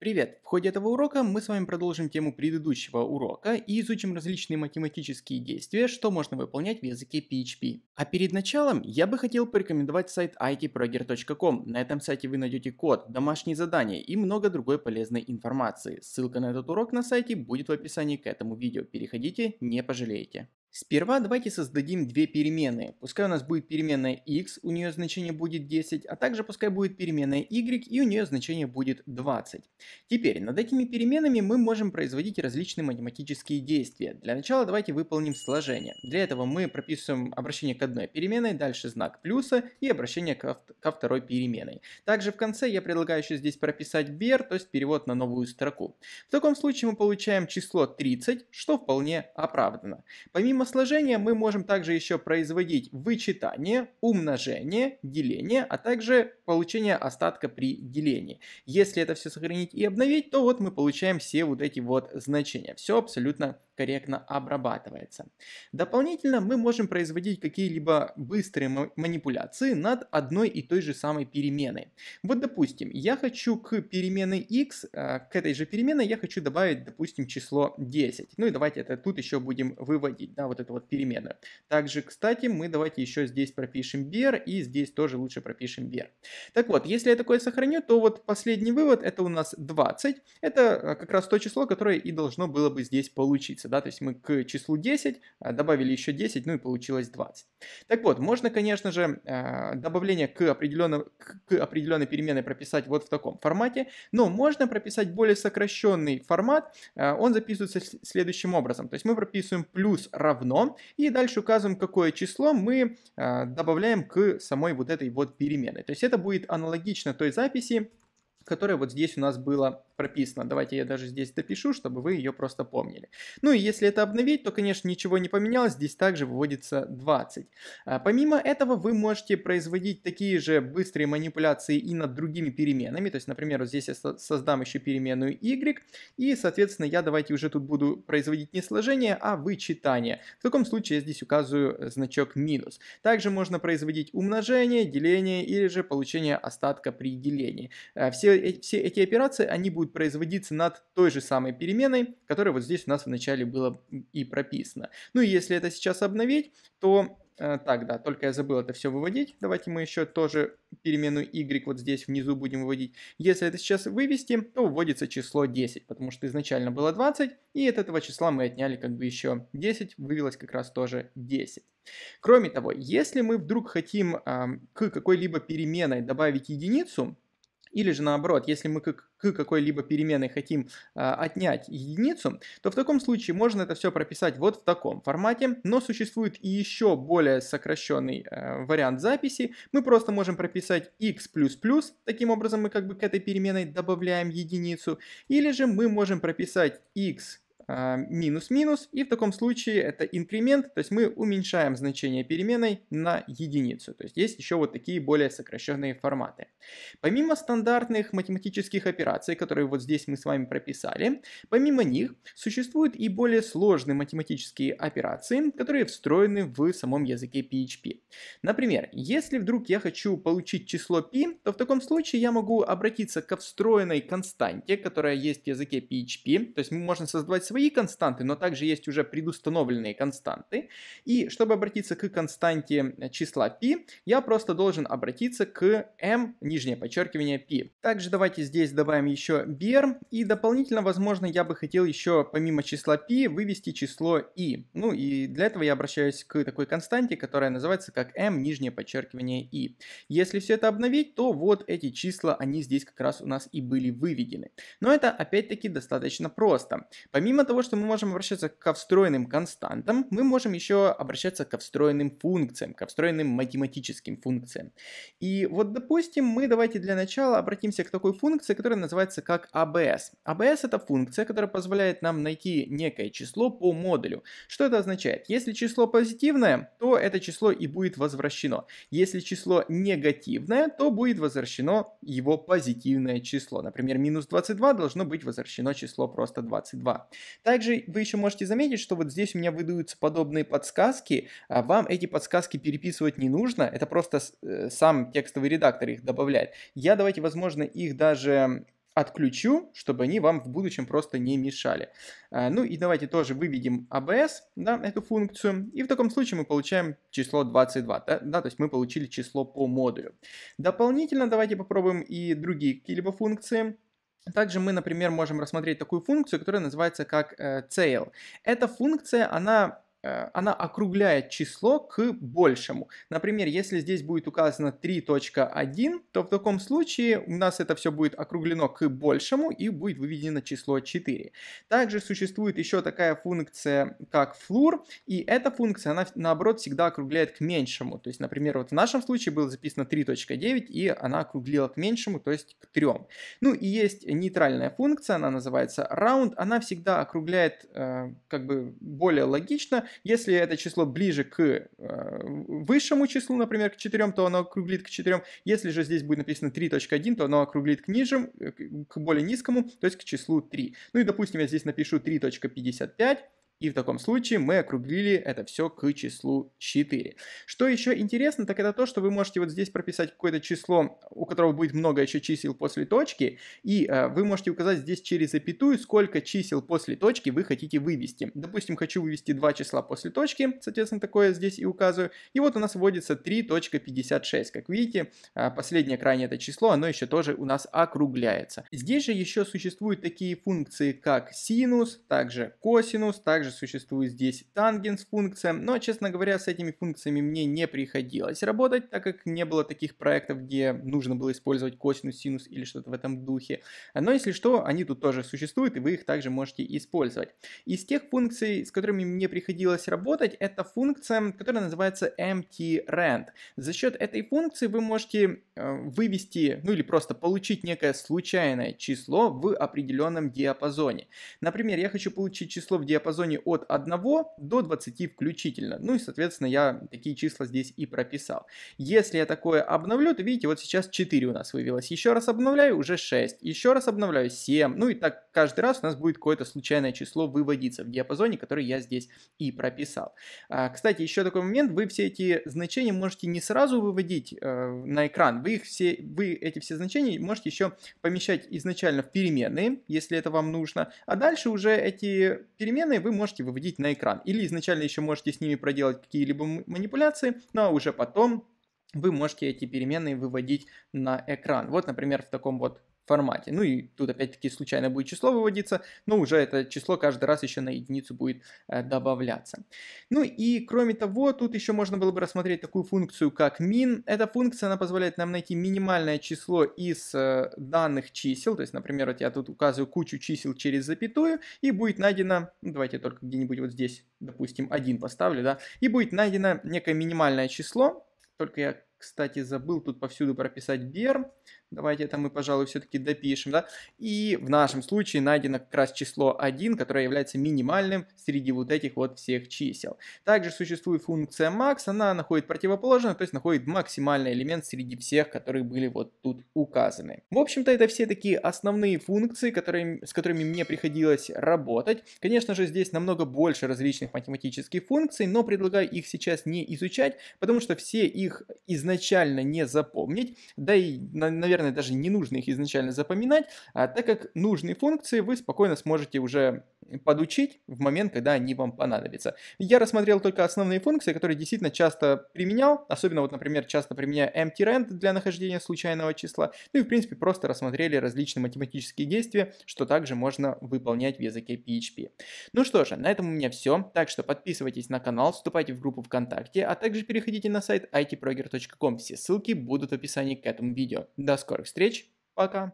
Привет! В ходе этого урока мы с вами продолжим тему предыдущего урока и изучим различные математические действия, что можно выполнять в языке PHP. А перед началом я бы хотел порекомендовать сайт itproger.com. На этом сайте вы найдете код, домашние задания и много другой полезной информации. Ссылка на этот урок на сайте будет в описании к этому видео. Переходите, не пожалеете. Сперва давайте создадим две переменные. Пускай у нас будет переменная x, у нее значение будет 10, а также пускай будет переменная y, и у нее значение будет 20. Теперь над этими переменами мы можем производить различные математические действия. Для начала давайте выполним сложение. Для этого мы прописываем обращение к одной переменной, дальше знак плюса и обращение ко второй переменной. Также в конце я предлагаю еще здесь прописать BR, то есть перевод на новую строку. В таком случае мы получаем число 30, что вполне оправдано. Помимо Помимо сложения мы можем также еще производить вычитание, умножение, деление, а также получение остатка при делении. Если это все сохранить и обновить, то вот мы получаем все вот эти вот значения. Все абсолютно корректно обрабатывается. Дополнительно мы можем производить какие-либо быстрые манипуляции над одной и той же самой переменной. Вот допустим, я хочу к переменной x, а, к этой же переменной я хочу добавить, допустим, число 10. Ну и давайте это тут еще будем выводить, да, вот эту вот переменную. Также, кстати, мы давайте еще здесь пропишем bear и здесь тоже лучше пропишем bear. Так вот, если я такое сохраню, то вот последний вывод это у нас 20. Это а, как раз то число, которое и должно было бы здесь получиться да, то есть мы к числу 10 а, добавили еще 10, ну и получилось 20. Так вот, можно, конечно же, а, добавление к, определенной к определенной переменной прописать вот в таком формате, но можно прописать более сокращенный формат, а, он записывается следующим образом, то есть мы прописываем плюс равно и дальше указываем, какое число мы добавляем к самой вот этой вот переменной. То есть это будет аналогично той записи, которая вот здесь у нас была прописана. Давайте я даже здесь допишу, чтобы вы ее просто помнили. Ну и если это обновить, то, конечно, ничего не поменялось, здесь также выводится 20. А помимо этого, вы можете производить такие же быстрые манипуляции и над другими переменами, то есть, например, вот здесь я создам еще переменную y, и, соответственно, я давайте уже тут буду производить не сложение, а вычитание. В таком случае я здесь указываю э, значок минус. Также можно производить умножение, деление или же получение остатка при делении. А, все Э, все эти операции, они будут производиться над той же самой переменной, которая вот здесь у нас вначале было и прописано. Ну и если это сейчас обновить, то э, так, да, только я забыл это все выводить. Давайте мы еще тоже переменную y вот здесь внизу будем выводить. Если это сейчас вывести, то вводится число 10, потому что изначально было 20, и от этого числа мы отняли как бы еще 10, вывелось как раз тоже 10. Кроме того, если мы вдруг хотим э, к какой-либо переменной добавить единицу, или же наоборот, если мы к, какой-либо переменной хотим а, отнять единицу, то в таком случае можно это все прописать вот в таком формате, но существует и еще более сокращенный э, вариант записи. Мы просто можем прописать x++, таким образом мы как бы к этой переменной добавляем единицу, или же мы можем прописать x а, минус-минус, и в таком случае это инкремент, то есть мы уменьшаем значение переменной на единицу. То есть есть еще вот такие более сокращенные форматы. Помимо стандартных математических операций, которые вот здесь мы с вами прописали, помимо них существуют и более сложные математические операции, которые встроены в самом языке PHP. Например, если вдруг я хочу получить число p, то в таком случае я могу обратиться к встроенной константе, которая есть в языке PHP, то есть можно создавать свои свои константы, но также есть уже предустановленные константы. И чтобы обратиться к константе э, числа π, я просто должен обратиться к m, нижнее подчеркивание π. Также давайте здесь добавим еще br, и дополнительно, возможно, я бы хотел еще помимо числа π вывести число i. Ну и для этого я обращаюсь к такой константе, которая называется как m, нижнее подчеркивание i. Если все это обновить, то вот эти числа, они здесь как раз у нас и были выведены. Но это опять-таки достаточно просто. Помимо того, что мы можем обращаться к встроенным константам, мы можем еще обращаться к встроенным функциям, к встроенным математическим функциям. И вот, допустим, мы давайте для начала обратимся к такой функции, которая называется как ABS. А ABS а это функция, которая позволяет нам найти некое число по модулю. Что это означает? Если число позитивное, то это число и будет возвращено. Если число негативное, то будет возвращено его позитивное число. Например, минус 22 должно быть возвращено число просто 22. Также вы еще можете заметить, что вот здесь у меня выдаются подобные подсказки. А вам эти подсказки переписывать не нужно, это просто э, сам текстовый редактор их добавляет. Я давайте, возможно, их даже отключу, чтобы они вам в будущем просто не мешали. А, ну и давайте тоже выведем ABS, а да, эту функцию, и в таком случае мы получаем число 22, да, да то есть мы получили число по модулю. Дополнительно давайте попробуем и другие какие-либо функции. Также мы, например, можем рассмотреть такую функцию, которая называется как э, tail. Эта функция, она Э, она округляет число к большему. Например, если здесь будет указано 3.1, то в таком случае у нас это все будет округлено к большему и будет выведено число 4. Также существует еще такая функция, как флур, и эта функция, она наоборот всегда округляет к меньшему. То есть, например, вот в нашем случае было записано 3.9, и она округлила к меньшему, то есть к 3. Ну и есть нейтральная функция, она называется round, она всегда округляет э, как бы более логично, если это число ближе к э, высшему числу, например, к 4, то оно округлит к 4. Если же здесь будет написано 3.1, то оно округлит к ниже, э, к более низкому, то есть к числу 3. Ну и, допустим, я здесь напишу 3.55. И в таком случае мы округлили это все к числу 4. Что еще интересно, так это то, что вы можете вот здесь прописать какое-то число, у которого будет много еще чисел после точки, и э, вы можете указать здесь через запятую, сколько чисел после точки вы хотите вывести. Допустим, хочу вывести два числа после точки, соответственно, такое здесь и указываю. И вот у нас вводится 3.56. Как видите, э, последнее крайнее это число, оно еще тоже у нас округляется. Здесь же еще существуют такие функции, как синус, также косинус, также также существует здесь тангенс функция, но, честно говоря, с этими функциями мне не приходилось работать, так как не было таких проектов, где нужно было использовать косинус, синус или что-то в этом духе. Но если что, они тут тоже существуют, и вы их также можете использовать. Из тех функций, с которыми мне приходилось работать, это функция, которая называется mt_rand. За счет этой функции вы можете э, вывести, ну или просто получить некое случайное число в определенном диапазоне. Например, я хочу получить число в диапазоне от 1 до 20 включительно. Ну и, соответственно, я такие числа здесь и прописал. Если я такое обновлю, то видите, вот сейчас 4 у нас вывелось. Еще раз обновляю, уже 6. Еще раз обновляю, 7. Ну и так каждый раз у нас будет какое-то случайное число выводиться в диапазоне, который я здесь и прописал. А, кстати, еще такой момент. Вы все эти значения можете не сразу выводить э, на экран. Вы, их все, вы эти все значения можете еще помещать изначально в переменные, если это вам нужно. А дальше уже эти переменные вы можете можете выводить на экран. Или изначально еще можете с ними проделать какие-либо манипуляции, но ну, а уже потом вы можете эти переменные выводить на экран. Вот, например, в таком вот формате. Ну и тут опять-таки случайно будет число выводиться, но уже это число каждый раз еще на единицу будет э, добавляться. Ну и кроме того, тут еще можно было бы рассмотреть такую функцию, как min. Эта функция, она позволяет нам найти минимальное число из э, данных чисел, то есть, например, вот я тут указываю кучу чисел через запятую, и будет найдено, ну, давайте только где-нибудь вот здесь, допустим, один поставлю, да, и будет найдено некое минимальное число, только я кстати, забыл тут повсюду прописать Бер. Давайте это мы, пожалуй, все-таки допишем. Да? И в нашем случае найдено как раз число 1, которое является минимальным среди вот этих вот всех чисел. Также существует функция max. Она находит противоположное, то есть находит максимальный элемент среди всех, которые были вот тут указаны. В общем-то, это все такие основные функции, которые, с которыми мне приходилось работать. Конечно же, здесь намного больше различных математических функций, но предлагаю их сейчас не изучать, потому что все их изначально изначально не запомнить, да и, наверное, даже не нужно их изначально запоминать, а так как нужные функции вы спокойно сможете уже подучить в момент, когда они вам понадобятся. Я рассмотрел только основные функции, которые действительно часто применял, особенно вот, например, часто применяю empty-rand для нахождения случайного числа, ну и, в принципе, просто рассмотрели различные математические действия, что также можно выполнять в языке PHP. Ну что же, на этом у меня все, так что подписывайтесь на канал, вступайте в группу ВКонтакте, а также переходите на сайт itproger.com, все ссылки будут в описании к этому видео. До скорых встреч, пока!